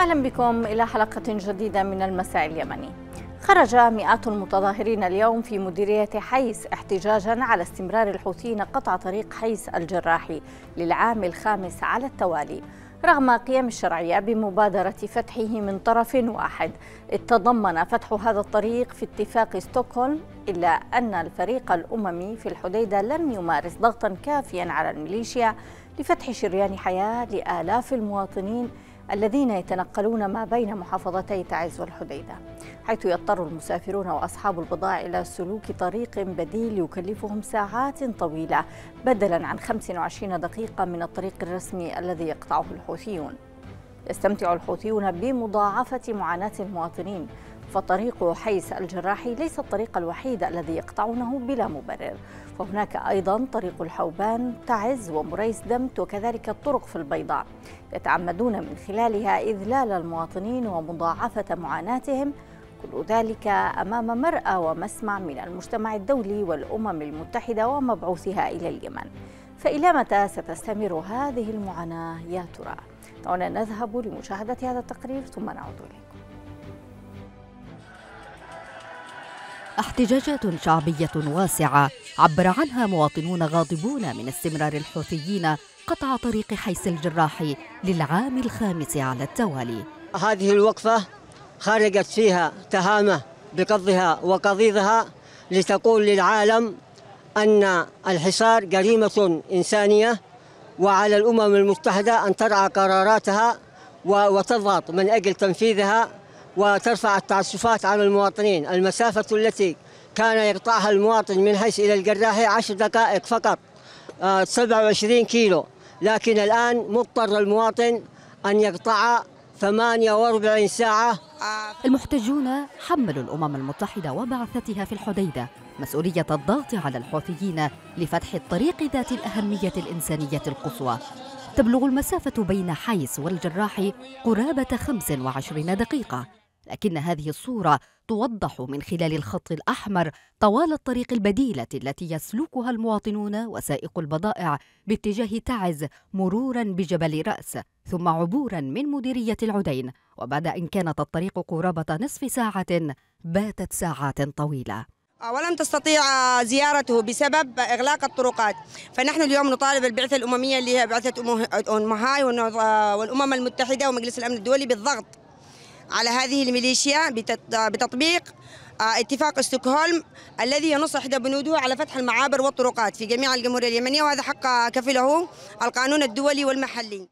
أهلا بكم إلى حلقة جديدة من المساء اليمني خرج مئات المتظاهرين اليوم في مديرية حيس احتجاجا على استمرار الحوثيين قطع طريق حيس الجراحي للعام الخامس على التوالي رغم قيام الشرعية بمبادرة فتحه من طرف واحد تضمن فتح هذا الطريق في اتفاق ستوكهولم إلا أن الفريق الأممي في الحديدة لم يمارس ضغطا كافيا على الميليشيا لفتح شريان حياة لآلاف المواطنين الذين يتنقلون ما بين محافظتي تعز والحديدة حيث يضطر المسافرون وأصحاب البضائع إلى سلوك طريق بديل يكلفهم ساعات طويلة بدلا عن 25 دقيقة من الطريق الرسمي الذي يقطعه الحوثيون يستمتع الحوثيون بمضاعفة معاناة المواطنين فطريق حيس الجراحي ليس الطريق الوحيد الذي يقطعونه بلا مبرر وهناك أيضا طريق الحوبان تعز ومريس دمت وكذلك الطرق في البيضاء يتعمدون من خلالها إذلال المواطنين ومضاعفة معاناتهم كل ذلك أمام مرأى ومسمع من المجتمع الدولي والأمم المتحدة ومبعوثها إلى اليمن فإلى متى ستستمر هذه المعاناة يا ترى؟ دعونا نذهب لمشاهدة هذا التقرير ثم نعود إليه احتجاجات شعبية واسعة عبر عنها مواطنون غاضبون من استمرار الحوثيين قطع طريق حيس الجراح للعام الخامس على التوالي هذه الوقفة خرجت فيها تهامة بقضها وقضيضها لتقول للعالم أن الحصار جريمة إنسانية وعلى الأمم المتحدة أن ترعى قراراتها وتضغط من أجل تنفيذها وترفع التعسفات عن المواطنين المسافة التي كان يقطعها المواطن من حيث إلى القراحي عشر دقائق فقط 27 آه، كيلو لكن الآن مضطر المواطن أن يقطع 48 ساعة المحتجون حملوا الأمم المتحدة وبعثتها في الحديدة مسؤولية الضغط على الحوثيين لفتح الطريق ذات الأهمية الإنسانية القصوى تبلغ المسافة بين حيس والجراح قرابة 25 دقيقة لكن هذه الصورة توضح من خلال الخط الأحمر طوال الطريق البديلة التي يسلكها المواطنون وسائق البضائع باتجاه تعز مرورا بجبل رأس ثم عبورا من مديرية العدين وبعد أن كانت الطريق قرابة نصف ساعة باتت ساعات طويلة ولم تستطيع زيارته بسبب إغلاق الطرقات فنحن اليوم نطالب البعثة الأممية اللي هي بعثة أمهاي والأمم المتحدة ومجلس الأمن الدولي بالضغط على هذه الميليشيا بتطبيق آه، اتفاق استوكهولم الذي ينص احدى بنوده على فتح المعابر والطرقات في جميع الجمهوريه اليمنيه وهذا حق كفله القانون الدولي والمحلي.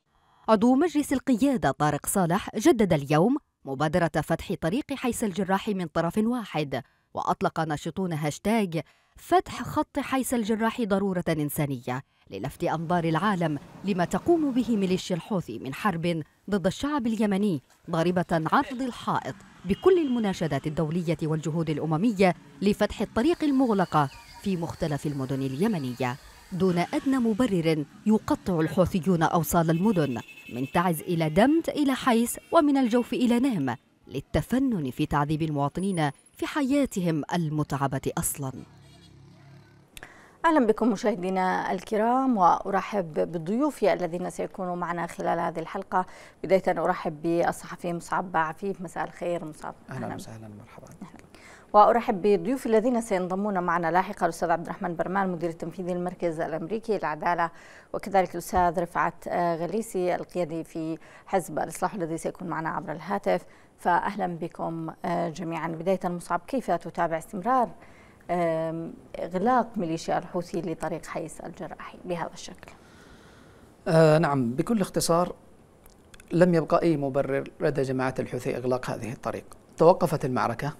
عضو مجلس القياده طارق صالح جدد اليوم مبادره فتح طريق حيس الجراح من طرف واحد واطلق ناشطون هاشتاج فتح خط حيس الجراح ضروره انسانيه للفت أنظار العالم لما تقوم به ميليشيا الحوثي من حرب ضد الشعب اليمني ضاربة عرض الحائط بكل المناشدات الدولية والجهود الأممية لفتح الطريق المغلقة في مختلف المدن اليمنية دون أدنى مبرر يقطع الحوثيون أوصال المدن من تعز إلى دمت إلى حيس ومن الجوف إلى نهم للتفنن في تعذيب المواطنين في حياتهم المتعبة أصلاً اهلا بكم مشاهدينا الكرام وارحب بضيوفي الذين سيكونوا معنا خلال هذه الحلقه بدايه ارحب بالصحفي مصعب عفيف مساء الخير مصعب اهلا وسهلا مرحبا وارحب بالضيوف الذين سينضمون معنا لاحقا الاستاذ عبد الرحمن برمان مدير التنفيذي للمركز الامريكي للعداله وكذلك الاستاذ رفعت غليسي القيادي في حزب الاصلاح الذي سيكون معنا عبر الهاتف فاهلا بكم جميعا بدايه مصعب كيف تتابع استمرار إغلاق ميليشيا الحوثي لطريق حيس الجراحي بهذا الشكل آه نعم بكل اختصار لم يبقى أي مبرر لدى جماعة الحوثي إغلاق هذه الطريق توقفت المعركة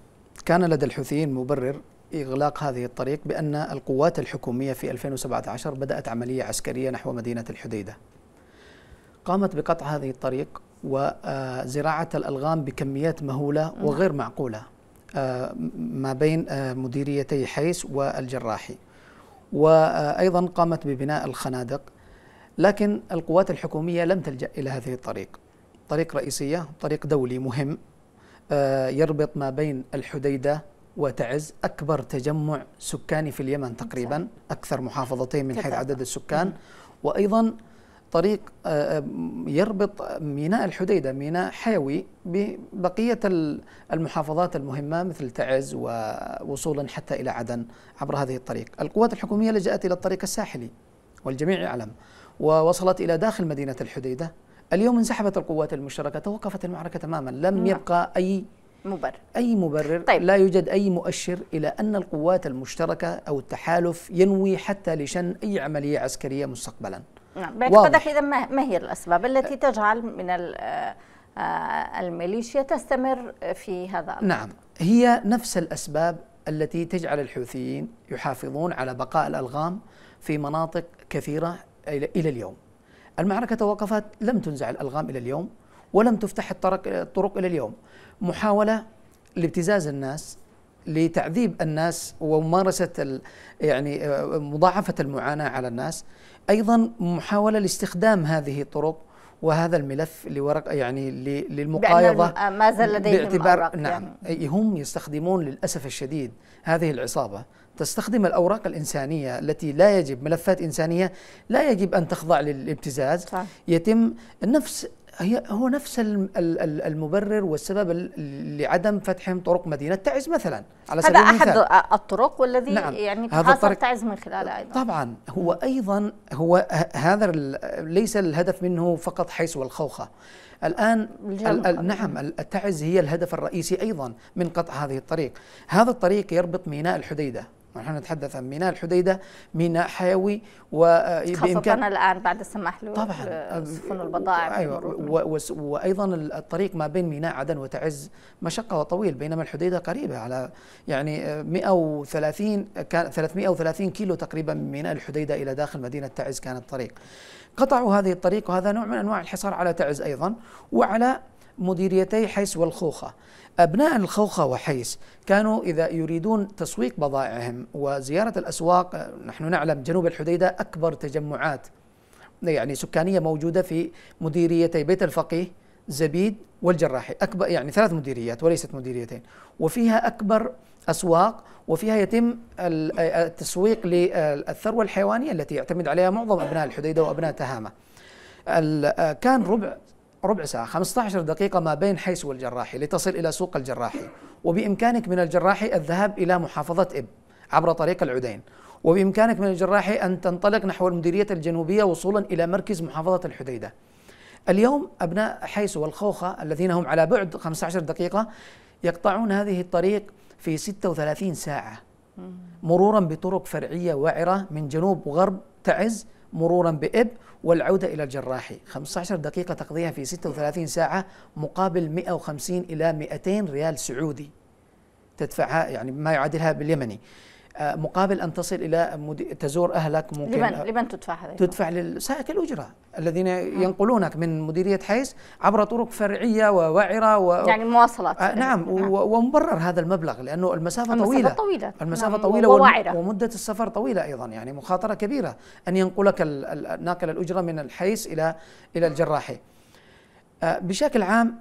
كان لدى الحوثيين مبرر إغلاق هذه الطريق بأن القوات الحكومية في 2017 بدأت عملية عسكرية نحو مدينة الحديدة قامت بقطع هذه الطريق وزراعة الألغام بكميات مهولة نعم. وغير معقولة آه، ما بين آه، مديريتي حيس والجراحي وأيضا قامت ببناء الخنادق لكن القوات الحكومية لم تلجأ إلى هذه الطريق طريق رئيسية طريق دولي مهم آه، يربط ما بين الحديدة وتعز أكبر تجمع سكاني في اليمن تقريبا أكثر محافظتين من حيث عدد السكان وأيضا طريق آه، آه، يربط ميناء الحديدة ميناء حيوي ببقية المحافظات المهمة مثل تعز ووصولا حتى إلى عدن عبر هذه الطريق القوات الحكومية لجأت إلى الطريق الساحلي والجميع يعلم ووصلت إلى داخل مدينة الحديدة اليوم انسحبت القوات المشتركة توقفت المعركة تماما لم نعم. يبقى أي مبرر أي مبرر طيب. لا يوجد أي مؤشر إلى أن القوات المشتركة أو التحالف ينوي حتى لشن أي عملية عسكرية مستقبلاً نعم باعتقادك إذا ما هي الأسباب التي تجعل من آه، آه، الميليشيا تستمر في هذا الأمر؟ نعم هي نفس الأسباب التي تجعل الحوثيين يحافظون على بقاء الألغام في مناطق كثيرة إلى اليوم المعركة توقفت لم تنزع الألغام إلى اليوم ولم تفتح الطرق إلى اليوم محاولة لابتزاز الناس لتعذيب الناس وممارسة يعني آه، مضاعفة المعاناة على الناس ايضا محاوله لاستخدام هذه الطرق وهذا الملف لورق يعني للمقايضه ما زال لديهم باعتبار أوراق نعم يعني. هم يستخدمون للاسف الشديد هذه العصابه تستخدم الاوراق الانسانيه التي لا يجب ملفات انسانيه لا يجب ان تخضع للابتزاز صح. يتم نفس هي هو نفس المبرر والسبب لعدم فتحهم طرق مدينة تعز مثلا على سبيل هذا المثال. أحد الطرق والذي نعم يعني تحاصر تعز من خلاله أيضا طبعا هو أيضا هو هذا ليس الهدف منه فقط حيث والخوخة الآن نعم تعز هي الهدف الرئيسي أيضا من قطع هذه الطريق هذا الطريق يربط ميناء الحديدة ونحن نتحدث عن ميناء الحديده ميناء حيوي وبامكان آه، الان بعد السماح له طبعا آه، سفن البضائع ايوه وايضا الطريق ما بين ميناء عدن وتعز مشقه وطويل بينما الحديده قريبه على يعني 130 آه، كان 330 كيلو تقريبا من ميناء الحديده الى داخل مدينه تعز كان الطريق قطعوا هذه الطريق وهذا نوع من انواع الحصار على تعز ايضا وعلى مديريتي حيس والخوخة أبناء الخوخة وحيس كانوا إذا يريدون تسويق بضائعهم وزيارة الأسواق آه، نحن نعلم جنوب الحديدة أكبر تجمعات يعني سكانية موجودة في مديريتي بيت الفقيه زبيد والجراحي أكبر يعني ثلاث مديريات وليست مديريتين وفيها أكبر أسواق وفيها يتم آه، آه، التسويق للثروة الحيوانية التي يعتمد عليها معظم أبناء الحديدة وأبناء تهامة كان ربع ربع ساعة 15 دقيقة ما بين حيس والجراحي لتصل إلى سوق الجراحي وبإمكانك من الجراحي الذهاب إلى محافظة إب عبر طريق العدين وبإمكانك من الجراحي أن تنطلق نحو المديرية الجنوبية وصولا إلى مركز محافظة الحديدة اليوم أبناء حيس والخوخة الذين هم على بعد 15 دقيقة يقطعون هذه الطريق في 36 ساعة مرورا بطرق فرعية وعرة من جنوب وغرب تعز مرورا بإب والعودة إلى الجراحي 15 دقيقة تقضيها في 36 ساعة مقابل 150 إلى 200 ريال سعودي تدفعها يعني ما يعادلها باليمني آه، مقابل ان تصل الى تزور اهلك ممكن لمن آه، لمن تدفع هذا؟ تدفع للسائق الاجره الذين نعم. ينقلونك من مديريه حيس عبر طرق فرعيه ووعره و... يعني مواصلات آه نعم, نعم. ومبرر هذا المبلغ لانه المسافه, طويله المسافة طويله طويله المسافه نعم. طويله ووعرة. ومده السفر طويله ايضا يعني مخاطره كبيره ان ينقلك ناقل الاجره من الحيس الى الى الجراحي آه بشكل عام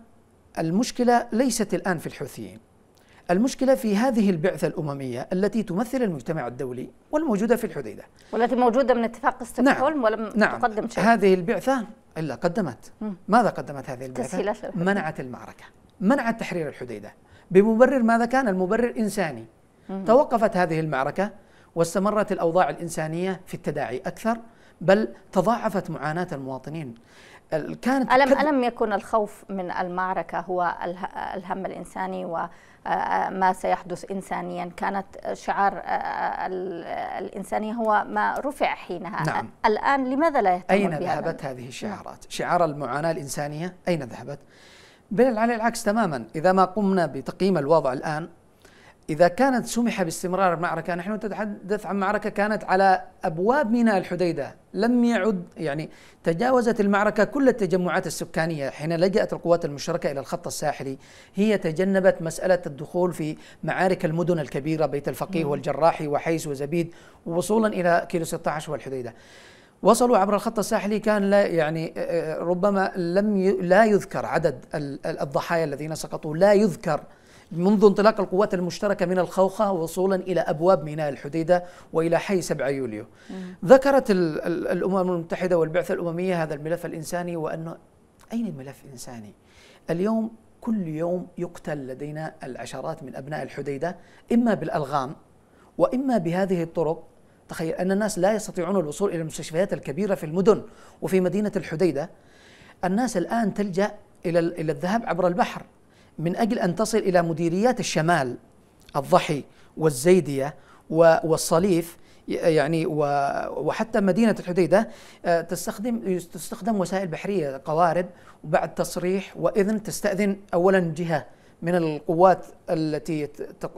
المشكله ليست الان في الحوثيين المشكلة في هذه البعثة الأممية التي تمثل المجتمع الدولي والموجودة في الحديدة والتي موجودة من اتفاق نعم. ستوكهولم نعم ولم نعم تقدم شيء هذه البعثة إلا قدمت ماذا قدمت هذه البعثة؟ منعت المعركة منعت تحرير الحديدة بمبرر ماذا كان؟ المبرر إنساني توقفت هذه المعركة واستمرت الأوضاع الإنسانية في التداعي أكثر بل تضاعفت معاناة المواطنين كانت ألم كد... ألم يكن الخوف من المعركة هو الهم الإنساني وما آه، آه، سيحدث إنسانيا كانت شعار آه، الإنسانية هو ما رفع حينها نعم. الآن لماذا لا يهتمون أين ذهبت هذه نعم. الشعارات؟ شعار المعاناة الإنسانية أين ذهبت؟ بل على العكس تماما إذا ما قمنا بتقييم الوضع الآن إذا كانت سمح باستمرار المعركة نحن نتحدث عن معركة كانت على أبواب ميناء الحديدة لم يعد يعني تجاوزت المعركة كل التجمعات السكانية حين لجأت القوات المشتركة إلى الخط الساحلي هي تجنبت مسألة الدخول في معارك المدن الكبيرة بيت الفقيه والجراحي وحيس وزبيد وصولا إلى كيلو 16 والحديدة وصلوا عبر الخط الساحلي كان لا يعني ربما لم لا يذكر عدد الضحايا الذين سقطوا لا يذكر منذ انطلاق القوات المشتركة من الخوخة وصولا إلى أبواب ميناء الحديدة وإلى حي 7 يوليو ذكرت الأمم المتحدة والبعثة الأممية هذا الملف الإنساني وأنه أين الملف الإنساني؟ اليوم كل يوم يقتل لدينا العشرات من أبناء الحديدة إما بالألغام وإما بهذه الطرق تخيل أن الناس لا يستطيعون الوصول إلى المستشفيات الكبيرة في المدن وفي مدينة الحديدة الناس الآن تلجأ إلى الذهاب عبر البحر من أجل أن تصل إلى مديريات الشمال الضحي والزيدية والصليف يعني وحتى مدينة الحديدة آه، تستخدم تستخدم وسائل بحرية قوارب وبعد تصريح وإذن تستأذن أولا جهة من القوات التي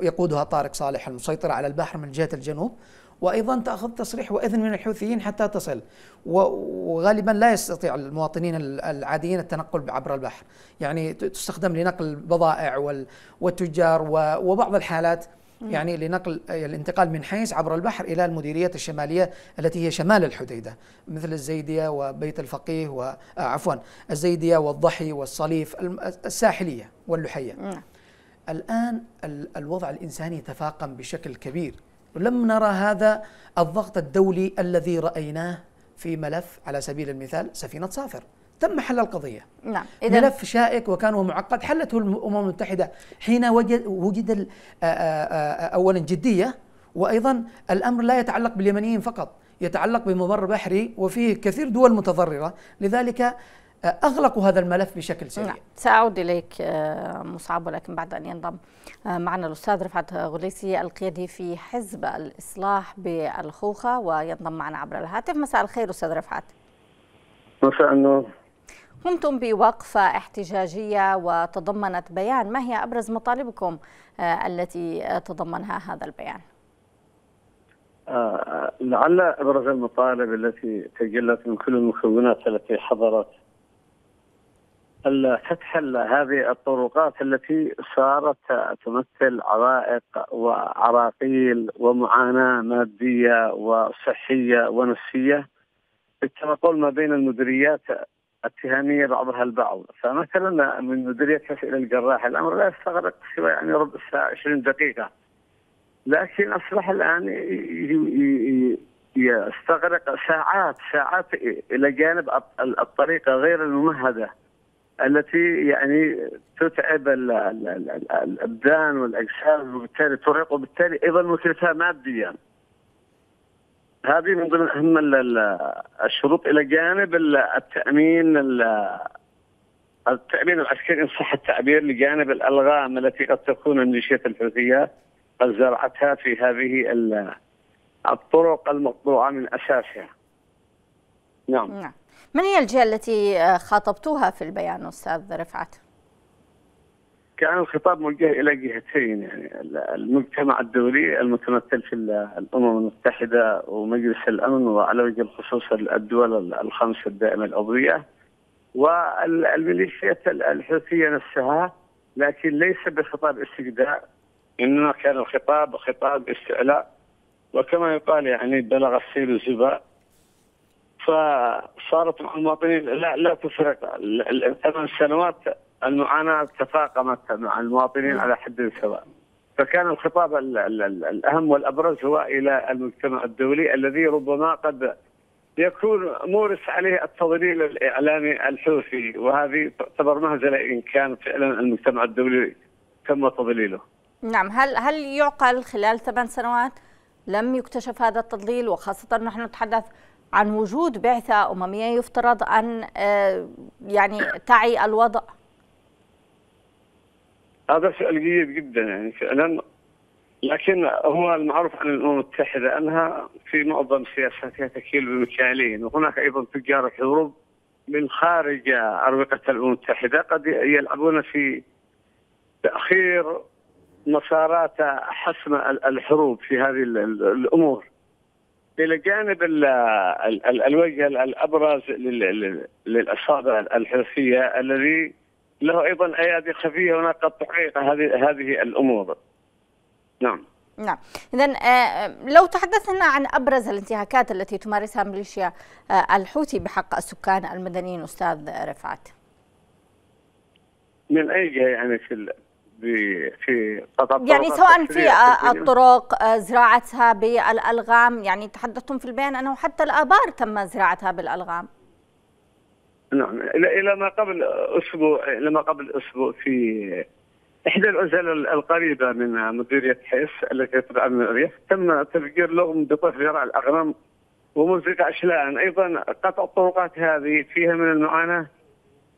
يقودها طارق صالح المسيطرة على البحر من جهة الجنوب وايضا تاخذ تصريح واذن من الحوثيين حتى تصل وغالبا لا يستطيع المواطنين العاديين التنقل عبر البحر يعني تستخدم لنقل البضائع والتجار وبعض الحالات يعني لنقل الانتقال من حيس عبر البحر الى المديريات الشماليه التي هي شمال الحديده مثل الزيديه وبيت الفقيه و آه، عفوا الزيديه والضحي والصليف الساحليه واللحيه. الان الوضع الانساني تفاقم بشكل كبير لم نرى هذا الضغط الدولي الذي رأيناه في ملف على سبيل المثال سفينة صافر تم حل القضية نعم إذن ملف شائك وكان ومعقد حلته الأمم المتحدة حين وجد, وجد أولا جدية وأيضا الأمر لا يتعلق باليمنيين فقط يتعلق بممر بحري وفيه كثير دول متضررة لذلك أغلقوا هذا الملف بشكل سريع نعم. سأعود إليك آه، مصعب ولكن بعد أن ينضم آه، معنا الأستاذ رفعت غليسي القيادي في حزب الإصلاح بالخوخة وينضم معنا عبر الهاتف مساء الخير أستاذ رفعت مساء النور قمتم بوقفة احتجاجية وتضمنت بيان ما هي أبرز مطالبكم آه، التي تضمنها هذا البيان؟ لعل ابرز المطالب التي تجلت من كل المكونات التي حضرت فتح هذه الطرقات التي صارت تمثل عوائق وعراقيل ومعاناه ماديه وصحيه ونفسيه بالتنقل ما بين المديريات التهاميه بعضها البعض، فمثلا من مديريه الى الجراح الامر لا يستغرق سوى يعني ربع ساعه 20 دقيقه. لكن اصبح الان يستغرق ساعات ساعات الى جانب الطريقه غير الممهده. التي يعني تتعب الابدان والاجسام وبالتالي ترهق وبالتالي ايضا مكلفه ماديا. هذه من ضمن اهم الشروط الى جانب التامين التامين العسكري ان صح التعبير لجانب الالغام التي قد تكون الميليشيات الحوثيه قد زرعتها في هذه الطرق المقطوعه من اساسها. نعم. نعم. من هي الجهة التي آه، خاطبتوها في البيان أستاذ رفعت؟ كان الخطاب موجه الى جهتين يعني المجتمع الدولي المتمثل في الامم المتحده ومجلس الامن وعلى وجه الخصوص الدول الخمسه الدائمه العضويه والميليشيات الحوثيه نفسها لكن ليس بخطاب استجداء انما كان الخطاب خطاب استعلاء وكما يقال يعني بلغ السيل الزباء فصارت مع المواطنين لا لا تفرق ثمان سنوات المعاناه تفاقمت مع المواطنين على حد سواء. فكان الخطاب الـ الـ الـ الاهم والابرز هو الى المجتمع الدولي الذي ربما قد يكون مورس عليه التضليل الاعلامي الحوثي وهذه تعتبر مهزله ان كان فعلا المجتمع الدولي تم تضليله. نعم هل هل يعقل خلال ثمان سنوات لم يكتشف هذا التضليل وخاصه نحن نتحدث عن وجود بعثة أممية يفترض أن آه، يعني تعي الوضع هذا سؤال جيد جدا يعني فعلا لكن هو المعروف عن الامم المتحده انها في معظم سياساتها تكيل بمكيالين وهناك ايضا تجار حروب من خارج اروقه الامم المتحده قد يلعبون في تاخير مسارات حسم الحروب في هذه الامور الى جانب الوجه الابرز للاصابع الحرفيه الذي له ايضا ايادي خفيه هناك قد تحقيق هذه هذه الامور. نعم. نعم اذا آه، لو تحدثنا عن ابرز الانتهاكات التي تمارسها ميليشيا آه، الحوثي بحق السكان المدنيين استاذ رفعت من اي جهه يعني في في يعني سواء في الطرق آه، زراعتها بالالغام يعني تحدثتم في البيان انه حتى الابار تم زراعتها بالالغام نعم الى ما قبل اسبوع الى ما قبل اسبوع في احدى العزل القريبه من مديريه حيس التي من الريف تم تفجير لغم بطف زراع الاغنام ومزق اشلاء ايضا قطع الطرقات هذه فيها من المعاناه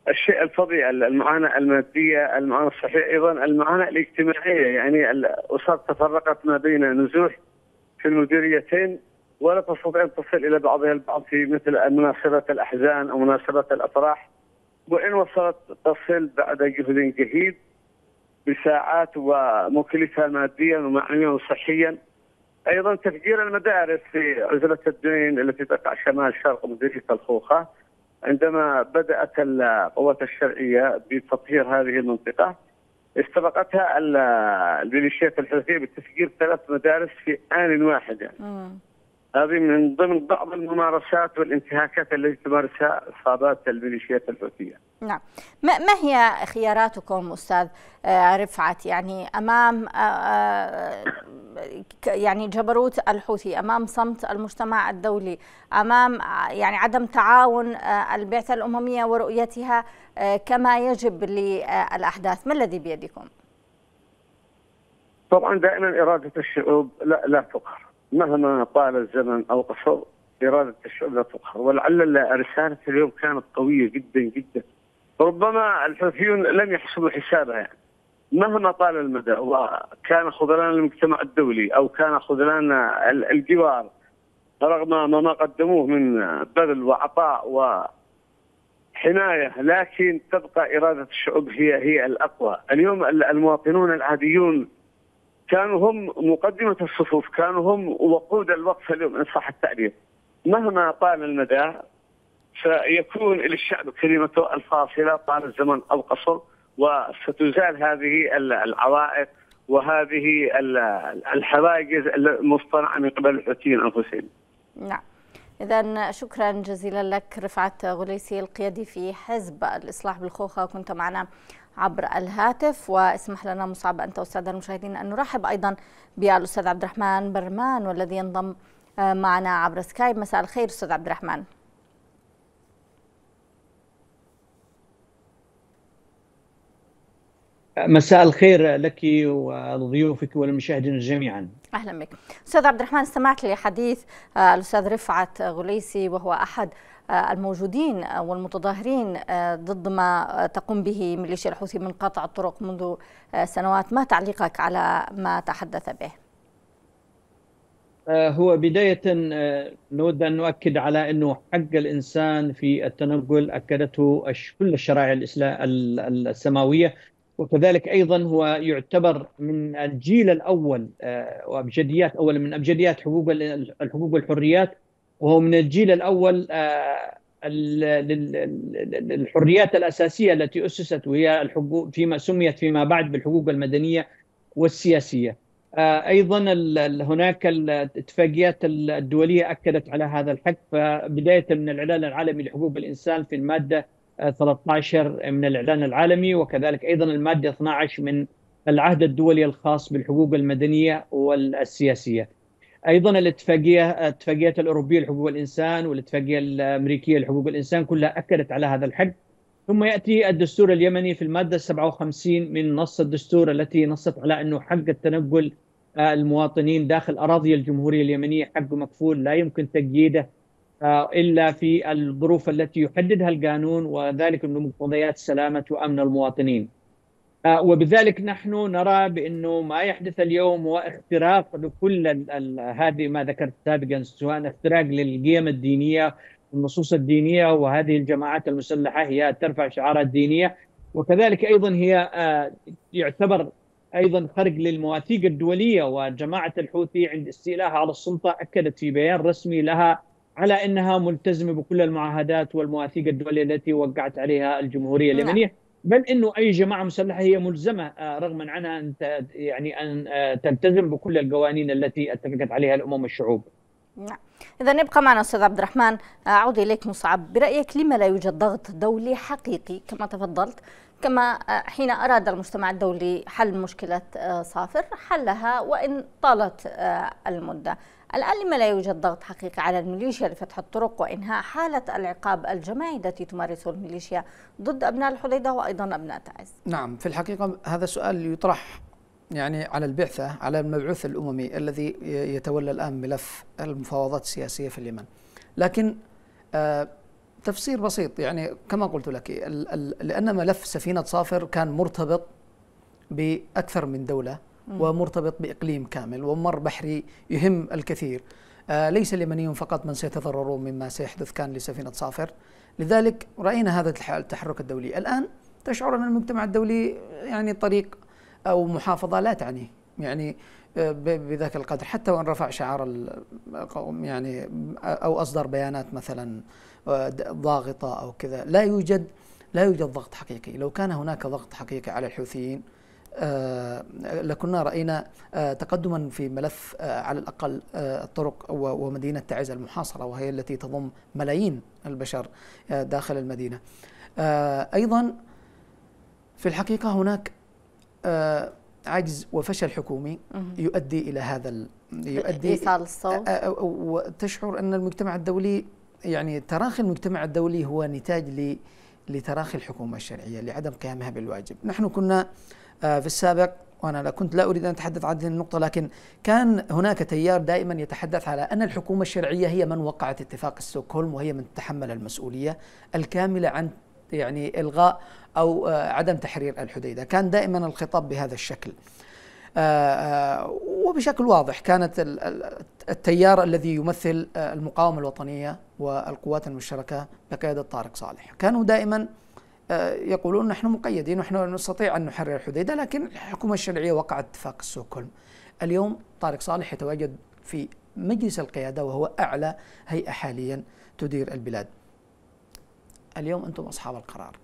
الشيء الفظيع المعاناه الماديه، المعاناه الصحيه، ايضا المعاناه الاجتماعيه يعني الاسر تفرقت ما بين نزوح في المديريتين ولا تستطيع ان تصل الى بعضها البعض في مثل مناسبه الاحزان او مناسبه الافراح وان وصلت تصل بعد جهد جهيد بساعات ومكلفه ماديا ومعنويا وصحيا ايضا تفجير المدارس في عزله الدين التي تقع شمال شرق مديريه الخوخه عندما بدات القوات الشرعيه بتطهير هذه المنطقه استبقتها الميليشيات الحوثيه بتفجير ثلاث مدارس في ان واحد يعني. آه. هذه من ضمن بعض الممارسات والانتهاكات التي تمارسها عصابات الميليشيات الحوثيه. نعم، ما هي خياراتكم استاذ آه، رفعت يعني امام آه، آه، يعني جبروت الحوثي، امام صمت المجتمع الدولي، امام يعني عدم تعاون البعثه الامميه ورؤيتها كما يجب للاحداث، ما الذي بيدكم؟ طبعا دائما اراده الشعوب لا لا تقهر. مهما طال الزمن او قصر اراده الشعب لا تقهر ولعل رساله اليوم كانت قويه جدا جدا ربما الحوثيون لم يحسبوا حسابها يعني. مهما طال المدى وكان خذلان المجتمع الدولي او كان خذلان الجوار رغم ما قدموه من بذل وعطاء و حمايه لكن تبقى اراده الشعوب هي هي الاقوى، اليوم المواطنون العاديون كانوا هم مقدمة الصفوف كانوا هم وقود الوقف اليوم إن صح التعبير مهما طال المدى سيكون للشعب كلمته الفاصلة طال الزمن القصر وستزال هذه العوائق وهذه الحواجز المصطنعة من قبل الحوثيين أنفسهم نعم إذا شكرا جزيلا لك رفعت غليسي القيادي في حزب الإصلاح بالخوخة كنت معنا عبر الهاتف واسمح لنا مصعب أنت أستاذ المشاهدين أن نرحب أيضا بالأستاذ عبد الرحمن برمان والذي ينضم آه، معنا عبر سكايب مساء الخير أستاذ عبد الرحمن مساء الخير لك ولضيوفك والمشاهدين جميعا اهلا بك استاذ عبد الرحمن استمعت لحديث آه، الاستاذ رفعت غليسي وهو احد الموجودين والمتظاهرين آه، ضد ما تقوم به ميليشيا الحوثي من قطع الطرق منذ آه، سنوات ما تعليقك على ما تحدث به آه، هو بداية نود أن نؤكد على أنه حق الإنسان في التنقل أكدته كل الشرائع السماوية وكذلك أيضا هو يعتبر من الجيل الأول وأبجديات أول من أبجديات حقوق الحقوق والحريات وهو من الجيل الاول آه، للحريات الاساسيه التي اسست وهي الحقوق فيما سميت فيما بعد بالحقوق المدنيه والسياسيه. آه، ايضا هناك الاتفاقيات الدوليه اكدت على هذا الحق فبدايه من الاعلان العالمي لحقوق الانسان في الماده 13 آه، من الاعلان العالمي وكذلك ايضا الماده 12 من العهد الدولي الخاص بالحقوق المدنيه والسياسيه. ايضا الاتفاقيه الاتفاقيات الاوروبيه لحقوق الانسان والاتفاقيه الامريكيه لحقوق الانسان كلها اكدت على هذا الحق ثم ياتي الدستور اليمني في الماده 57 من نص الدستور التي نصت على انه حق التنقل آه، المواطنين داخل اراضي الجمهوريه اليمنيه حق مكفول لا يمكن تقييده آه، الا في الظروف التي يحددها القانون وذلك من مقتضيات سلامه وامن المواطنين. آه، وبذلك نحن نرى بانه ما يحدث اليوم هو اختراق لكل هذه ما ذكرت سابقا سواء اختراق للقيم الدينيه النصوص الدينيه وهذه الجماعات المسلحه هي ترفع شعارات دينيه وكذلك ايضا هي آه، يعتبر ايضا خرق للمواثيق الدوليه وجماعه الحوثي عند استيلائها على السلطه اكدت في بيان رسمي لها على انها ملتزمه بكل المعاهدات والمواثيق الدوليه التي وقعت عليها الجمهوريه نعم. اليمنيه بل انه اي جماعه مسلحه هي ملزمه آه، رغما عنها ان يعني ان آه، تلتزم بكل القوانين التي اتفقت عليها الامم والشعوب. نعم. إذا نبقى معنا أستاذ عبد الرحمن آه، أعود إليك مصعب برأيك لما لا يوجد ضغط دولي حقيقي كما تفضلت كما حين أراد المجتمع الدولي حل مشكلة صافر حلها وإن طالت المدة الآن لما لا يوجد ضغط حقيقي على الميليشيا لفتح الطرق وإنهاء حالة العقاب الجماعي التي تمارسه الميليشيا ضد أبناء الحديدة وأيضا أبناء تعز نعم في الحقيقة هذا السؤال يطرح يعني على البعثة على المبعوث الأممي الذي يتولى الآن ملف المفاوضات السياسية في اليمن لكن آه، تفسير بسيط يعني كما قلت لك لأن ملف سفينة صافر كان مرتبط بأكثر من دولة ومرتبط باقليم كامل وممر بحري يهم الكثير. آه، ليس اليمنيون فقط من سيتضررون مما سيحدث كان لسفينه صافر. لذلك راينا هذا التحرك الدولي، الان تشعر ان المجتمع الدولي يعني طريق او محافظه لا تعنيه، يعني آه، بذاك القدر حتى وان رفع شعار يعني او اصدر بيانات مثلا آه، ضاغطه او كذا، لا يوجد لا يوجد ضغط حقيقي، لو كان هناك ضغط حقيقي على الحوثيين آه، لكنا رأينا آه، تقدما في ملف آه، على الأقل الطرق ومدينة تعز المحاصرة وهي التي تضم ملايين البشر داخل المدينة أيضا في الحقيقة هناك عجز وفشل حكومي يؤدي إلى هذا يؤدي إيصال الصوت وتشعر أن المجتمع الدولي يعني تراخي المجتمع الدولي هو نتاج لتراخي الحكومة الشرعية لعدم قيامها بالواجب نحن كنا آه آه، في السابق وانا كنت لا اريد ان اتحدث عن هذه النقطه لكن كان هناك تيار دائما يتحدث على ان الحكومه الشرعيه هي من وقعت اتفاق ستوكهولم وهي من تتحمل المسؤوليه الكامله عن يعني الغاء او آه، عدم تحرير الحديده، كان دائما الخطاب بهذا الشكل. آه، وبشكل واضح كانت التيار الذي يمثل المقاومه الوطنيه والقوات المشتركه بقياده طارق صالح، كانوا دائما يقولون نحن مقيدين ونحن نستطيع أن نحرر الحديدة لكن الحكومة الشرعية وقعت اتفاق ستوكهولم اليوم طارق صالح يتواجد في مجلس القيادة وهو أعلى هيئة حاليا تدير البلاد اليوم أنتم أصحاب القرار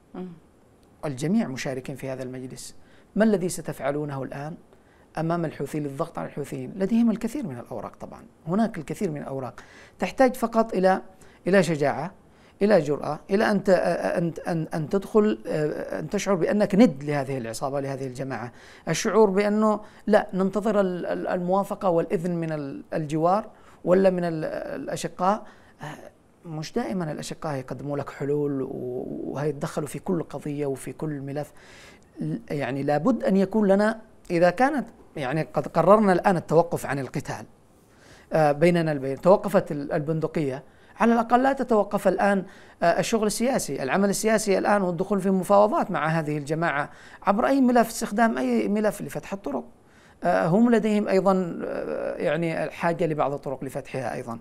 الجميع مشاركين في هذا المجلس ما الذي ستفعلونه الآن امام الحوثي للضغط على الحوثيين لديهم الكثير من الاوراق طبعا هناك الكثير من الاوراق تحتاج فقط الى الى شجاعه إلى جرأة إلى أن أن أن تدخل أن تشعر بأنك ند لهذه العصابة لهذه الجماعة الشعور بأنه لا ننتظر الموافقة والإذن من الجوار ولا من الأشقاء أه، مش دائما الأشقاء يقدموا لك حلول وهيتدخلوا في كل قضية وفي كل ملف يعني لابد أن يكون لنا إذا كانت يعني قد قررنا الآن التوقف عن القتال أه، بيننا البين توقفت البندقية على الأقل لا تتوقف الآن آه، الشغل السياسي العمل السياسي الآن والدخول في مفاوضات مع هذه الجماعة عبر أي ملف استخدام أي ملف لفتح الطرق آه، هم لديهم أيضا آه، يعني الحاجة لبعض الطرق لفتحها أيضا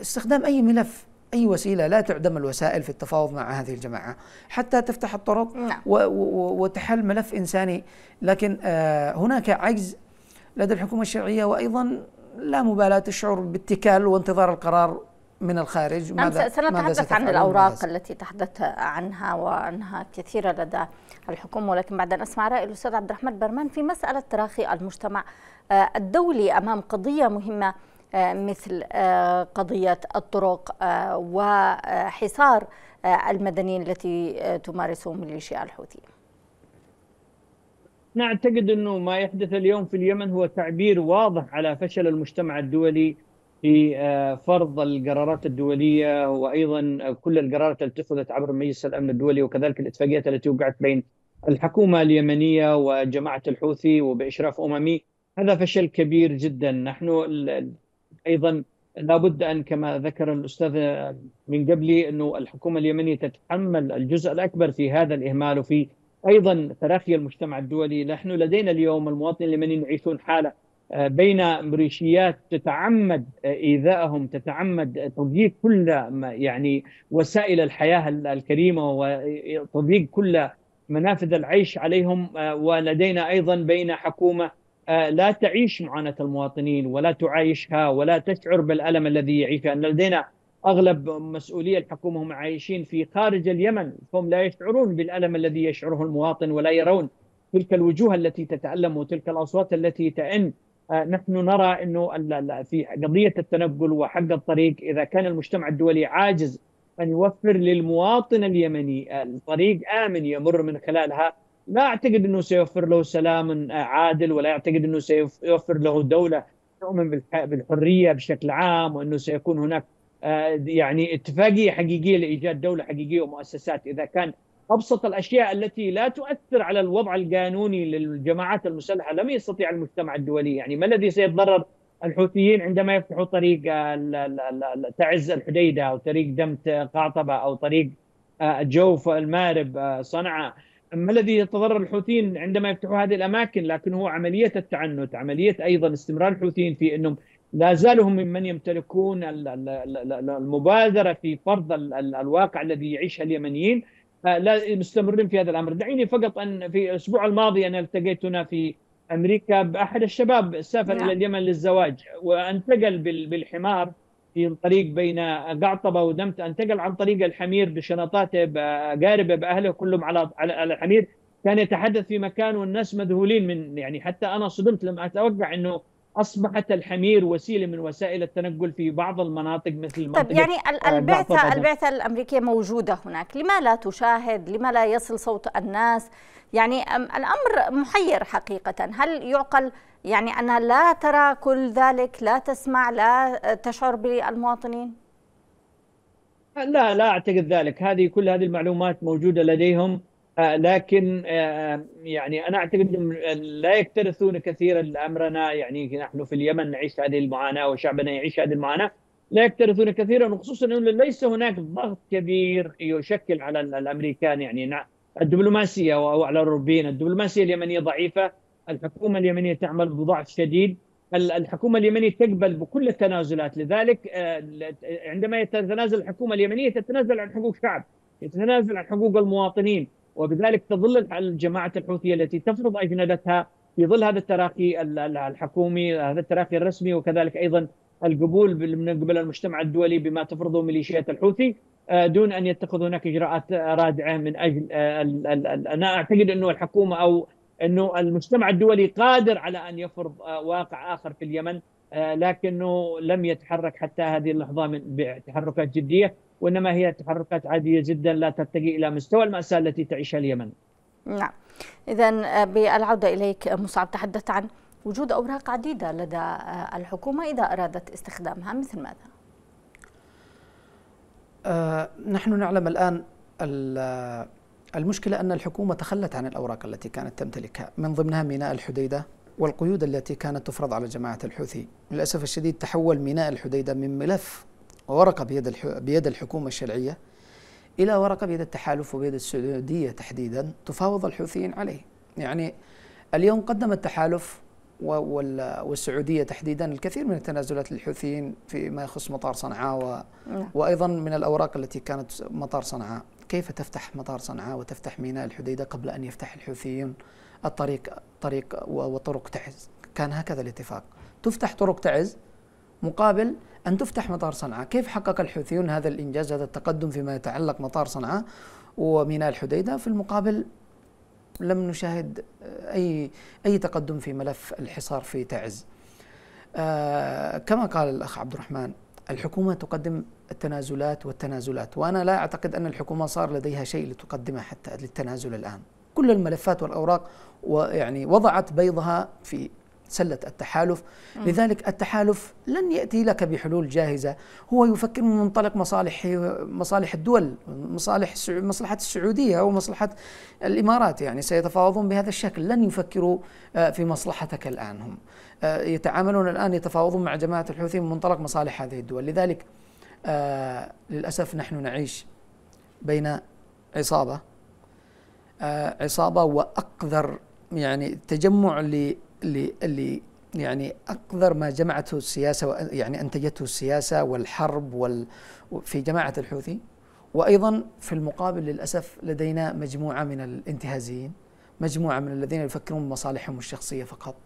استخدام أي ملف أي وسيلة لا تعدم الوسائل في التفاوض مع هذه الجماعة حتى تفتح الطرق نعم. وتحل ملف إنساني لكن هناك عجز لدى الحكومة الشرعية وأيضا لا مبالاة تشعر باتكال وانتظار القرار من الخارج ماذا سنتحدث عن الأوراق التي تحدثت عنها وأنها كثيرة لدى الحكومة ولكن بعد أن أسمع رأي الأستاذ عبد الرحمن برمان في مسألة تراخي المجتمع آه، الدولي أمام قضية مهمة آه، مثل آه، قضية الطرق وحصار المدنيين التي تمارسه ميليشيا الحوثي نعتقد انه ما يحدث اليوم في اليمن هو تعبير واضح على فشل المجتمع الدولي في آه، فرض القرارات الدوليه وايضا كل القرارات التي اتخذت عبر مجلس الامن الدولي وكذلك الاتفاقيات التي وقعت بين الحكومه اليمنيه وجماعه الحوثي وباشراف اممي هذا فشل كبير جدا نحن ايضا لابد ان كما ذكر الاستاذ آه، من قبلي انه الحكومه اليمنيه تتحمل الجزء الاكبر في هذا الاهمال وفي ايضا تراخي المجتمع الدولي نحن لدينا اليوم المواطنين اليمنيين يعيشون حاله آه، بين مريشيات تتعمد آه، ايذائهم تتعمد آه، تضييق كل يعني وسائل الحياه الكريمه وتضييق كل منافذ العيش عليهم ولدينا ايضا بين حكومه لا تعيش معاناه المواطنين ولا تعايشها ولا تشعر بالالم الذي يعيشه لدينا اغلب مسؤولي الحكومه هم عايشين في خارج اليمن فهم لا يشعرون بالالم الذي يشعره المواطن ولا يرون تلك الوجوه التي تتالم وتلك الاصوات التي تئن آه، نحن نرى انه في قضيه التنقل وحق الطريق اذا كان المجتمع الدولي عاجز ان يوفر للمواطن اليمني آه، طريق امن يمر من خلالها لا اعتقد انه سيوفر له سلام آه، عادل ولا اعتقد انه سيوفر له دوله تؤمن بالحريه بشكل عام وانه سيكون هناك آه، يعني اتفاقيه حقيقيه لايجاد دوله حقيقيه ومؤسسات اذا كان ابسط الاشياء التي لا تؤثر على الوضع القانوني للجماعات المسلحه لم يستطيع المجتمع الدولي يعني ما الذي سيتضرر الحوثيين عندما يفتحوا طريق تعز الحديده او طريق دمت قاطبه او طريق آه، جوف المارب آه، صنعاء ما الذي يتضرر الحوثيين عندما يفتحوا هذه الاماكن لكن هو عمليه التعنت عمليه ايضا استمرار الحوثيين في انهم لا زالوا هم ممن يمتلكون المبادره في فرض الواقع الذي يعيشه اليمنيين مستمرين في هذا الامر، دعيني فقط ان في الاسبوع الماضي انا التقيت هنا في امريكا باحد الشباب سافر نعم. الى اليمن للزواج وانتقل بالحمار في طريق بين قعطبه ودمت انتقل عن طريق الحمير بشنطاته باقاربه باهله كلهم على على الحمير كان يتحدث في مكان والناس مذهولين من يعني حتى انا صدمت لم اتوقع انه اصبحت الحمير وسيله من وسائل التنقل في بعض المناطق مثل طيب يعني آه، البعثه البعثه الامريكيه موجوده هناك، لما لا تشاهد؟ لما لا يصل صوت الناس؟ يعني الامر محير حقيقه، هل يعقل يعني انها لا ترى كل ذلك، لا تسمع، لا تشعر بالمواطنين؟ لا لا اعتقد ذلك، هذه كل هذه المعلومات موجوده لديهم آه، لكن آه، يعني انا اعتقد لا يكترثون كثيرا لامرنا يعني نحن في اليمن نعيش هذه المعاناه وشعبنا يعيش هذه المعاناه لا يكترثون كثيرا وخصوصا انه ليس هناك ضغط كبير يشكل على الامريكان يعني الدبلوماسيه وعلى الاوروبيين، الدبلوماسيه اليمنيه ضعيفه، الحكومه اليمنيه تعمل بضعف شديد، الحكومه اليمنيه تقبل بكل التنازلات، لذلك آه، عندما تتنازل الحكومه اليمنيه تتنازل عن حقوق الشعب، تتنازل عن حقوق المواطنين، وبذلك تظل الجماعة الحوثية التي تفرض أجندتها في ظل هذا التراخي الحكومي هذا التراخي الرسمي وكذلك أيضا القبول من قبل المجتمع الدولي بما تفرضه ميليشيات الحوثي آه، دون ان يتخذ هناك اجراءات رادعه من اجل آه، انا اعتقد انه الحكومه او انه المجتمع الدولي قادر على ان يفرض آه، واقع اخر في اليمن لكنه لم يتحرك حتى هذه اللحظه من بتحركات جديه وإنما هي تحركات عادية جدا لا ترتقي إلى مستوى المأساة التي تعيشها اليمن نعم إذا آه، بالعودة إليك آه، مصعب تحدث عن وجود أوراق عديدة لدى آه، الحكومة إذا أرادت استخدامها مثل ماذا؟ آه نحن نعلم الآن المشكلة أن الحكومة تخلت عن الأوراق التي كانت تمتلكها من ضمنها ميناء الحديدة والقيود التي كانت تفرض على جماعة الحوثي للأسف الشديد تحول ميناء الحديدة من ملف ورقة بيد بيد الحكومة الشرعية إلى ورقة بيد التحالف وبيد السعودية تحديدا تفاوض الحوثيين عليه يعني اليوم قدم التحالف والسعوديه تحديدا الكثير من التنازلات للحوثيين فيما يخص مطار صنعاء و نعم. وايضا من الاوراق التي كانت مطار صنعاء، كيف تفتح مطار صنعاء وتفتح ميناء الحديده قبل ان يفتح الحوثيين الطريق طريق وطرق تعز؟ كان هكذا الاتفاق، تفتح طرق تعز مقابل أن تفتح مطار صنعاء كيف حقق الحوثيون هذا الإنجاز هذا التقدم فيما يتعلق مطار صنعاء وميناء الحديدة في المقابل لم نشاهد أي, أي تقدم في ملف الحصار في تعز آه كما قال الأخ عبد الرحمن الحكومة تقدم التنازلات والتنازلات وأنا لا أعتقد أن الحكومة صار لديها شيء لتقدمه حتى للتنازل الآن كل الملفات والأوراق ويعني وضعت بيضها في سلة التحالف لذلك التحالف لن يأتي لك بحلول جاهزة هو يفكر من منطلق مصالح مصالح الدول مصالح مصلحة السعودية أو مصلحة الإمارات يعني سيتفاوضون بهذا الشكل لن يفكروا آه، في مصلحتك الآن هم آه، يتعاملون الآن يتفاوضون مع جماعة الحوثي من منطلق مصالح هذه الدول لذلك آه، للأسف نحن نعيش بين عصابة عصابة وأقذر يعني تجمع اللي اللي يعني اقدر ما جمعته السياسه يعني انتجته السياسه والحرب وال في جماعه الحوثي وايضا في المقابل للاسف لدينا مجموعه من الانتهازيين مجموعه من الذين يفكرون بمصالحهم الشخصيه فقط تشعرون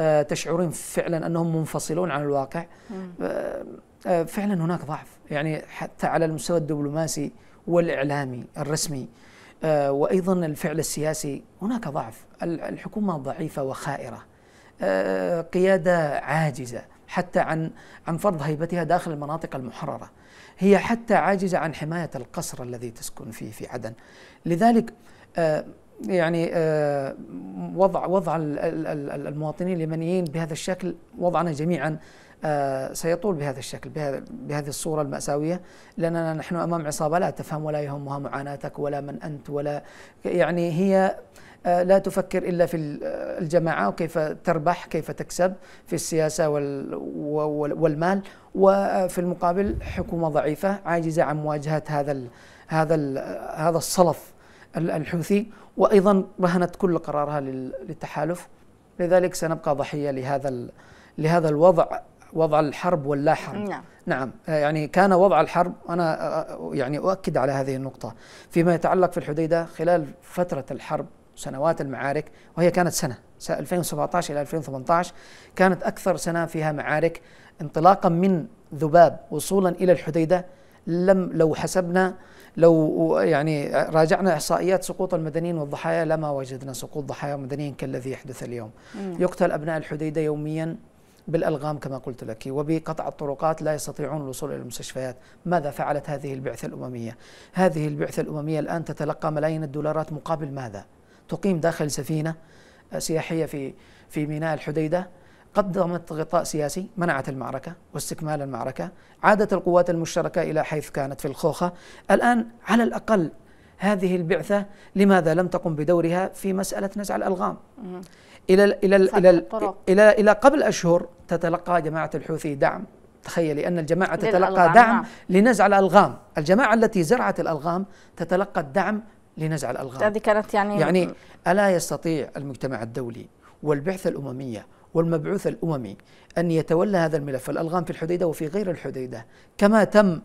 آه، تشعرين فعلا انهم منفصلون عن الواقع آه، آه، فعلا هناك ضعف يعني حتى على المستوى الدبلوماسي والاعلامي الرسمي آه، وايضا الفعل السياسي هناك ضعف الحكومه ضعيفه وخائره آه، قياده عاجزه حتى عن عن فرض هيبتها داخل المناطق المحرره هي حتى عاجزه عن حمايه القصر الذي تسكن فيه في عدن لذلك آه، يعني وضع وضع المواطنين اليمنيين بهذا الشكل وضعنا جميعا آه، سيطول بهذا الشكل بهذه الصورة المأساوية لأننا نحن أمام عصابة لا تفهم ولا يهمها معاناتك ولا من أنت ولا يعني هي آه، لا تفكر الا في آه، الجماعه وكيف تربح كيف تكسب في السياسه والمال وفي المقابل حكومه ضعيفه عاجزه عن مواجهه هذا هذا هذا الصلف الحوثي وايضا رهنت كل قرارها للتحالف لذلك سنبقى ضحيه لهذا لهذا الوضع وضع الحرب واللا حرب نعم. نعم آه، يعني كان وضع الحرب أنا آه، آه، يعني أؤكد على هذه النقطة فيما يتعلق في الحديدة خلال فترة الحرب سنوات المعارك وهي كانت سنة 2017 إلى 2018 كانت أكثر سنة فيها معارك انطلاقا من ذباب وصولا إلى الحديدة لم لو حسبنا لو يعني راجعنا احصائيات سقوط المدنيين والضحايا لما وجدنا سقوط ضحايا مدنيين كالذي يحدث اليوم. مم. نعم. يقتل ابناء الحديده يوميا بالألغام كما قلت لك وبقطع الطرقات لا يستطيعون الوصول إلى المستشفيات ماذا فعلت هذه البعثة الأممية؟ هذه البعثة الأممية الآن تتلقى ملايين الدولارات مقابل ماذا؟ تقيم داخل سفينة آه، سياحية في في ميناء الحديدة قدمت غطاء سياسي منعت المعركة واستكمال المعركة عادت القوات المشتركة إلى حيث كانت في الخوخة الآن على الأقل هذه البعثة لماذا لم تقم بدورها في مسألة نزع الألغام الى الى الى الى الى قبل اشهر تتلقى جماعه الحوثي دعم تخيلي ان الجماعه تتلقى نعم. دعم لنزع الالغام الجماعه التي زرعت الالغام تتلقى الدعم لنزع الالغام هذه كانت يعني يعني الا يستطيع المجتمع الدولي والبعثه الامميه والمبعوث الاممي ان يتولى هذا الملف الالغام في الحديده وفي غير الحديده كما تم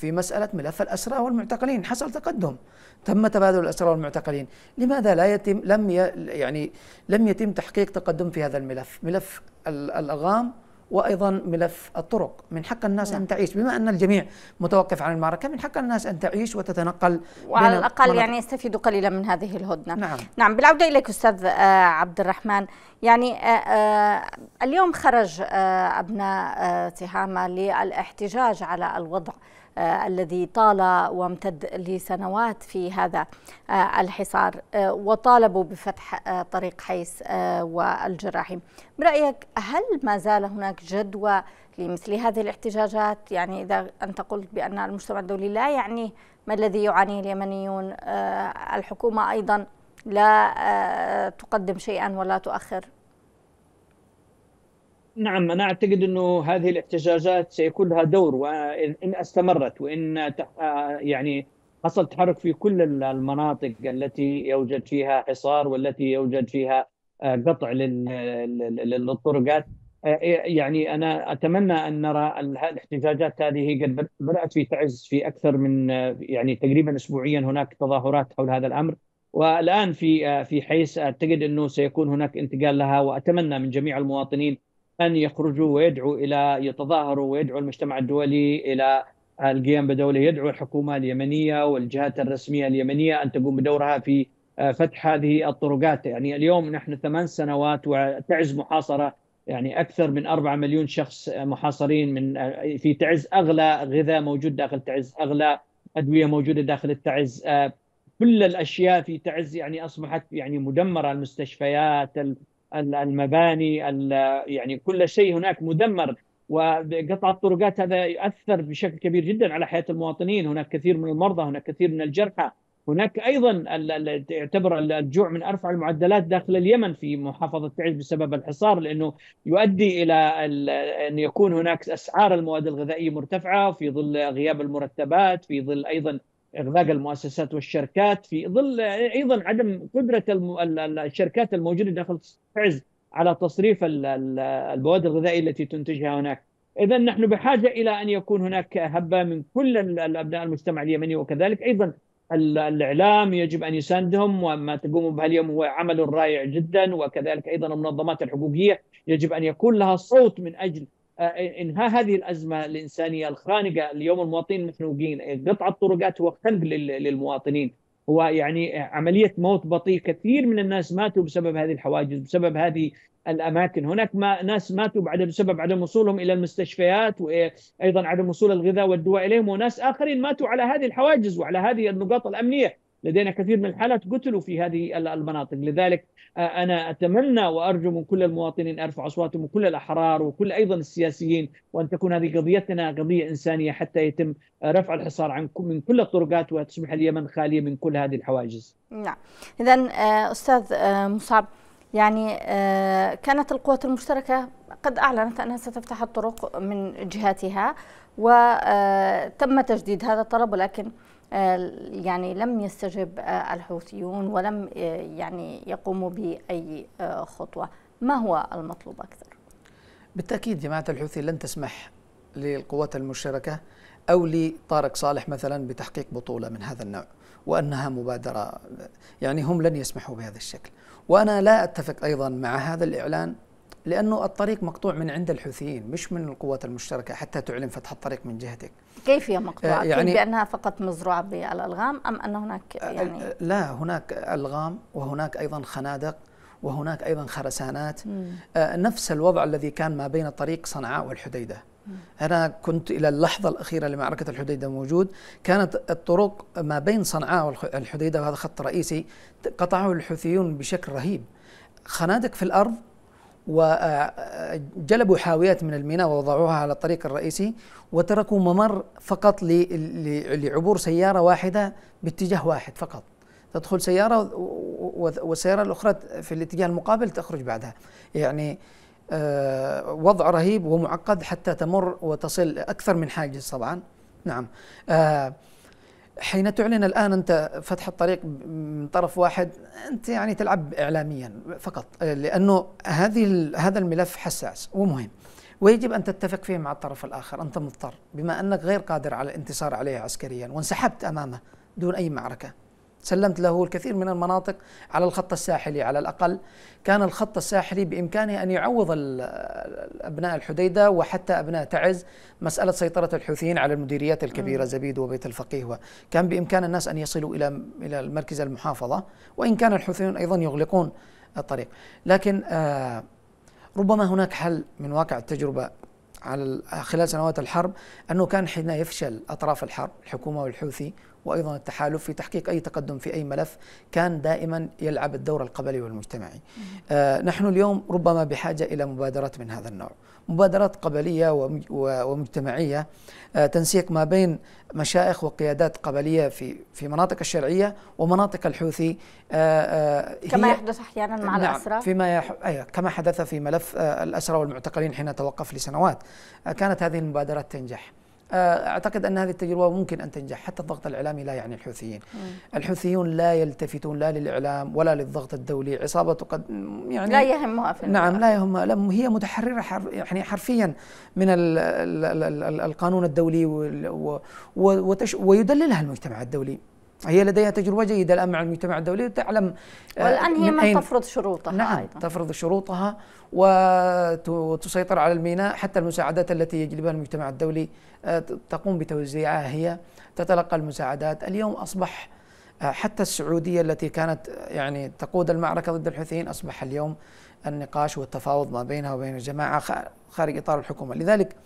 في مسألة ملف الأسرى والمعتقلين حصل تقدم تم تبادل الأسرى والمعتقلين لماذا لا يتم لم ي يعني لم يتم تحقيق تقدم في هذا الملف ملف الأغام وايضا ملف الطرق من حق الناس نعم. ان تعيش بما ان الجميع متوقف عن المعركه من حق الناس ان تعيش وتتنقل وعلى الاقل يعني يستفيدوا قليلا من هذه الهدنه نعم نعم بالعوده اليك استاذ آه، عبد الرحمن يعني آه، آه، اليوم خرج آه، ابناء تهامه للاحتجاج على الوضع الذي طال وامتد لسنوات في هذا الحصار وطالبوا بفتح طريق حيس والجراحي برأيك هل ما زال هناك جدوى لمثل هذه الاحتجاجات يعني إذا أنت قلت بأن المجتمع الدولي لا يعنيه ما الذي يعانيه اليمنيون الحكومة أيضا لا آه، تقدم شيئا ولا تؤخر نعم أنا أعتقد أنه هذه الاحتجاجات سيكون لها دور وإن استمرت وإن آه، يعني حصل تحرك في كل المناطق التي يوجد فيها حصار والتي يوجد فيها آه، قطع للطرقات إيه، يعني انا اتمنى ان نرى الاحتجاجات هذه قد بدات في تعز في اكثر من يعني تقريبا اسبوعيا هناك تظاهرات حول هذا الامر والان في آه، في حيس اعتقد انه سيكون هناك انتقال لها واتمنى من جميع المواطنين ان يخرجوا ويدعوا الى يتظاهروا ويدعوا المجتمع الدولي الى آه، القيام بدوله يدعو الحكومه اليمنيه والجهات الرسميه اليمنيه ان تقوم بدورها في آه، فتح هذه الطرقات يعني اليوم نحن ثمان سنوات وتعز محاصره يعني اكثر من 4 مليون شخص محاصرين من في تعز اغلى غذاء موجود داخل تعز اغلى ادويه موجوده داخل التعز كل الاشياء في تعز يعني اصبحت يعني مدمره المستشفيات المباني يعني كل شيء هناك مدمر وقطع الطرقات هذا يؤثر بشكل كبير جدا على حياه المواطنين هناك كثير من المرضى هناك كثير من الجرحى هناك ايضا يعتبر الجوع من ارفع المعدلات داخل اليمن في محافظه تعز بسبب الحصار لانه يؤدي الى ان يكون هناك اسعار المواد الغذائيه مرتفعه في ظل غياب المرتبات في ظل ايضا اغلاق المؤسسات والشركات في ظل ايضا عدم قدره الشركات الموجوده داخل حزب على تصريف المواد الغذائيه التي تنتجها هناك اذا نحن بحاجه الى ان يكون هناك هبه من كل الابناء المجتمع اليمني وكذلك ايضا الاعلام يجب ان يساندهم وما تقوم به اليوم هو عمل رائع جدا وكذلك ايضا المنظمات الحقوقيه يجب ان يكون لها صوت من اجل انهاء هذه الازمه الانسانيه الخانقه اليوم المواطنين مخنوقين إيه، قطع الطرقات هو خنق للمواطنين هو يعني عمليه موت بطيء كثير من الناس ماتوا بسبب هذه الحواجز بسبب هذه الاماكن هناك ما ناس ماتوا بعد بسبب عدم وصولهم الى المستشفيات وايضا إيه، عدم وصول الغذاء والدواء اليهم وناس اخرين ماتوا على هذه الحواجز وعلى هذه النقاط الامنيه لدينا كثير من الحالات قتلوا في هذه المناطق لذلك آه، أنا أتمنى وأرجو من كل المواطنين أرفع أصواتهم وكل الأحرار وكل أيضا السياسيين وأن تكون هذه قضيتنا قضية إنسانية حتى يتم آه، رفع الحصار عن من كل الطرقات وتصبح اليمن خالية من كل هذه الحواجز نعم إذا آه، أستاذ مصعب يعني كانت القوات المشتركة قد أعلنت أنها ستفتح الطرق من جهاتها وتم تجديد هذا الطلب ولكن آه، يعني لم يستجب آه، الحوثيون ولم آه، يعني يقوموا بأي خطوة ما هو المطلوب أكثر؟ بالتأكيد جماعة الحوثي لن تسمح للقوات المشتركة أو لطارق صالح مثلا بتحقيق بطولة من هذا النوع وأنها مبادرة يعني هم لن يسمحوا بهذا الشكل وأنا لا أتفق أيضا مع هذا الإعلان لانه الطريق مقطوع من عند الحوثيين مش من القوات المشتركه حتى تعلن فتح الطريق من جهتك كيف هي مقطوعه آه، يعني بانها فقط مزروعه بالالغام ام ان هناك آه، يعني آه، لا هناك الغام وهناك ايضا خنادق وهناك ايضا خرسانات مم. نفس الوضع الذي كان ما بين طريق صنعاء والحديده أنا كنت إلى اللحظة الأخيرة لمعركة الحديدة موجود كانت الطرق ما بين صنعاء والحديدة وهذا خط رئيسي قطعه الحوثيون بشكل رهيب خنادق في الأرض وجلبوا حاويات من الميناء ووضعوها على الطريق الرئيسي وتركوا ممر فقط لعبور سيارة واحدة باتجاه واحد فقط تدخل سيارة والسيارة الأخرى في الاتجاه المقابل تخرج بعدها يعني آه، وضع رهيب ومعقد حتى تمر وتصل أكثر من حاجز طبعا نعم آه، حين تعلن الان انت فتح الطريق من طرف واحد انت يعني تلعب اعلاميا فقط لانه هذه هذا الملف حساس ومهم ويجب ان تتفق فيه مع الطرف الاخر انت مضطر بما انك غير قادر على الانتصار عليه عسكريا وانسحبت امامه دون اي معركه سلمت له الكثير من المناطق على الخط الساحلي على الأقل كان الخط الساحلي بإمكانه أن يعوض أبناء الحديدة وحتى أبناء تعز مسألة سيطرة الحوثيين على المديريات الكبيرة زبيد وبيت الفقيه كان بإمكان الناس أن يصلوا إلى إلى المركز المحافظة وإن كان الحوثيون أيضا يغلقون الطريق لكن آه، ربما هناك حل من واقع التجربة على خلال سنوات الحرب أنه كان حين يفشل أطراف الحرب الحكومة والحوثي وايضا التحالف في تحقيق اي تقدم في اي ملف كان دائما يلعب الدور القبلي والمجتمعي. آه نحن اليوم ربما بحاجه الى مبادرات من هذا النوع، مبادرات قبليه ومجتمعيه آه تنسيق ما بين مشايخ وقيادات قبليه في في مناطق الشرعيه ومناطق الحوثي آه, آه، كما يحدث احيانا مع نعم الاسرى فيما يح... أيه كما حدث في ملف آه، الاسرى والمعتقلين حين توقف لسنوات آه، كانت هذه المبادرات تنجح. آه، اعتقد ان هذه التجربه ممكن ان تنجح حتى الضغط الاعلامي لا يعني الحوثيين الحوثيون لا يلتفتون لا للاعلام ولا للضغط الدولي عصابه قد يعني لا يهمها في نعم لا يهمها لا هي متحرره حر يعني حرفيا من الـ الـ الـ القانون الدولي ويدللها المجتمع الدولي هي لديها تجربة جيدة الآن مع المجتمع الدولي تعلم آه، والآن هي من, من تفرض شروطها نعم أيضا. تفرض شروطها وتسيطر على الميناء حتى المساعدات التي يجلبها المجتمع الدولي آه، تقوم بتوزيعها هي تتلقى المساعدات اليوم أصبح آه، حتى السعودية التي كانت يعني تقود المعركة ضد الحوثيين أصبح اليوم النقاش والتفاوض ما بينها وبين الجماعة خارج إطار الحكومة لذلك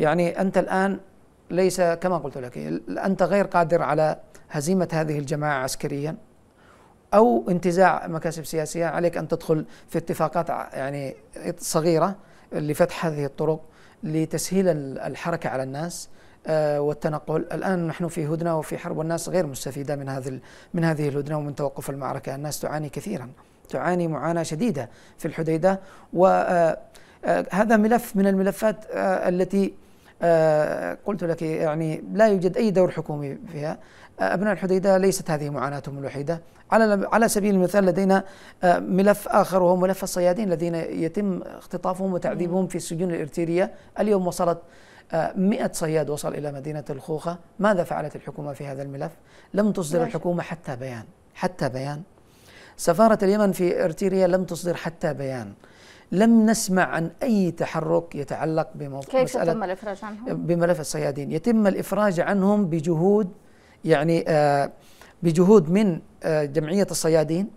يعني أنت الآن ليس كما قلت لك أنت غير قادر على هزيمة هذه الجماعة عسكريا أو انتزاع مكاسب سياسية عليك أن تدخل في اتفاقات يعني صغيرة لفتح هذه الطرق لتسهيل الحركة على الناس آه، والتنقل الآن نحن في هدنة وفي حرب والناس غير مستفيدة من هذه من هذه الهدنة ومن توقف المعركة الناس تعاني كثيرا تعاني معاناة شديدة في الحديدة وهذا آه، آه، ملف من الملفات التي آه، قلت لك يعني لا يوجد أي دور حكومي فيها آه، أبناء الحديدة ليست هذه معاناتهم الوحيدة على على سبيل المثال لدينا آه، ملف آخر وهو ملف الصيادين الذين يتم اختطافهم وتعذيبهم في السجون الإرتيرية اليوم وصلت مئة صياد وصل إلى مدينة الخوخة ماذا فعلت الحكومة في هذا الملف لم تصدر الحكومة حتى بيان حتى بيان سفارة اليمن في إرتيريا لم تصدر حتى بيان لم نسمع عن أي تحرك يتعلق بموضوع كيف مسألة يتم الإفراج عنهم؟ بملف الصيادين يتم الإفراج عنهم بجهود يعني آه، بجهود من آه، جمعية الصيادين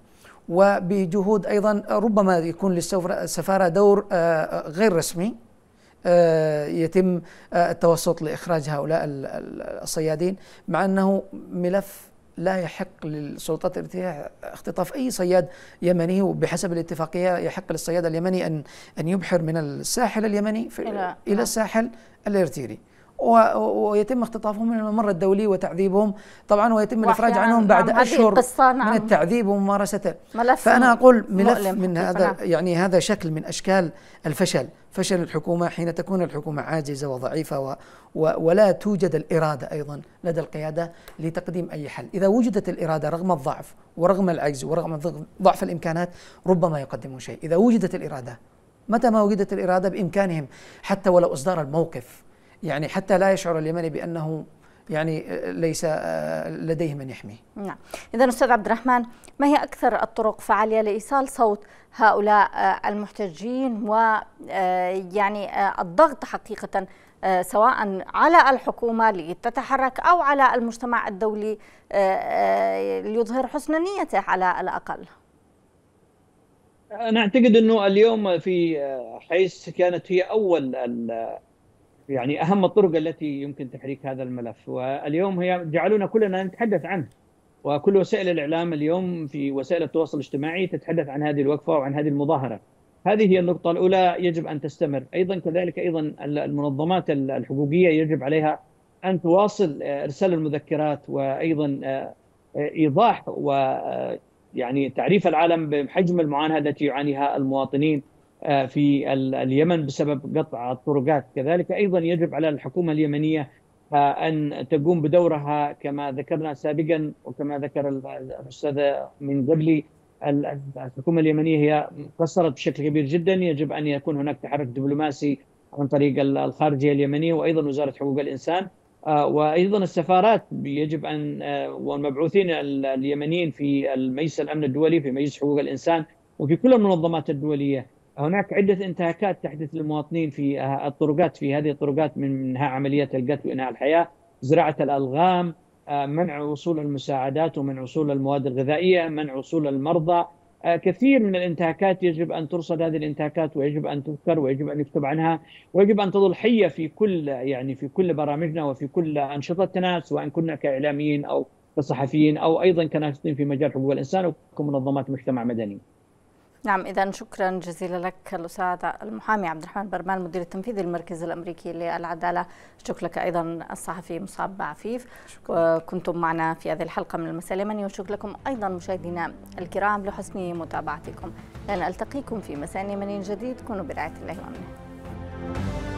وبجهود أيضا ربما يكون للسفارة دور آه، غير رسمي يتم التوسط لإخراج هؤلاء الصيادين مع أنه ملف لا يحق للسلطات الارتياح اختطاف أي صياد يمني وبحسب الاتفاقية يحق للصياد اليمني أن أن يبحر من الساحل اليمني إلى, إلى نعم. الساحل الارتيري ويتم اختطافهم من الممر الدولي وتعذيبهم طبعا ويتم الافراج عنهم نعم، بعد اشهر نعم. من التعذيب وممارسته فانا اقول ملف من هذا يعني هذا شكل من اشكال الفشل فشل الحكومه حين تكون الحكومه عاجزه وضعيفه ولا توجد الإرادة أيضا لدى القيادة لتقديم أي حل إذا وجدت الإرادة رغم الضعف ورغم العجز ورغم ضعف الإمكانات ربما يقدمون شيء إذا وجدت الإرادة متى ما وجدت الإرادة بإمكانهم حتى ولو إصدار الموقف يعني حتى لا يشعر اليمني بأنه يعني آه، ليس آه، لديه من يحميه نعم إذا أستاذ عبد الرحمن ما هي أكثر الطرق فعالية لإيصال صوت هؤلاء آه، المحتجين ويعني الضغط حقيقة آه، سواء على الحكومة لتتحرك أو على المجتمع الدولي آه، آه، ليظهر حسن نيته على الأقل أنا أعتقد أنه اليوم في حيث كانت هي أول يعني أهم الطرق التي يمكن تحريك هذا الملف واليوم هي جعلونا كلنا نتحدث عنه وكل وسائل الإعلام اليوم في وسائل التواصل الاجتماعي تتحدث عن هذه الوقفة وعن هذه المظاهرة هذه هي النقطة الأولى يجب أن تستمر أيضا كذلك أيضا المنظمات الحقوقية يجب عليها أن تواصل آه، إرسال المذكرات وأيضا آه، آه، إيضاح و يعني تعريف العالم بحجم المعاناة التي يعانيها المواطنين في اليمن بسبب قطع الطرقات كذلك أيضا يجب على الحكومة اليمنية أن تقوم بدورها كما ذكرنا سابقا وكما ذكر الأستاذ من قبلي الحكومه اليمنيه هي قصرت بشكل كبير جدا يجب ان يكون هناك تحرك دبلوماسي عن طريق الخارجيه اليمنيه وايضا وزاره حقوق الانسان آه، وايضا السفارات يجب ان آه، والمبعوثين اليمنيين في مجلس الامن الدولي في مجلس حقوق الانسان وفي كل المنظمات الدوليه هناك عده انتهاكات تحدث للمواطنين في آه، الطرقات في هذه الطرقات من انهاء عمليات القتل وانهاء الحياه زراعه الالغام آه، منع وصول المساعدات ومنع وصول المواد الغذائيه، منع وصول المرضى، آه، كثير من الانتهاكات يجب ان ترصد هذه الانتهاكات ويجب ان تذكر ويجب ان يكتب عنها ويجب ان تظل حيه في كل يعني في كل برامجنا وفي كل انشطتنا سواء كنا كاعلاميين او كصحفيين او ايضا كناشطين في مجال حقوق الانسان وكمنظمات مجتمع مدني. نعم إذا شكرا جزيلا لك الأستاذ المحامي عبد الرحمن برمان المدير التنفيذي للمركز الأمريكي للعدالة شكرا لك أيضا الصحفي مصاب عفيف كنتم معنا في هذه الحلقة من المساء اليمني وشكرا لكم أيضا مشاهدينا الكرام لحسن متابعتكم لأن ألتقيكم في مساء يمني جديد كونوا برعاية الله وأمنه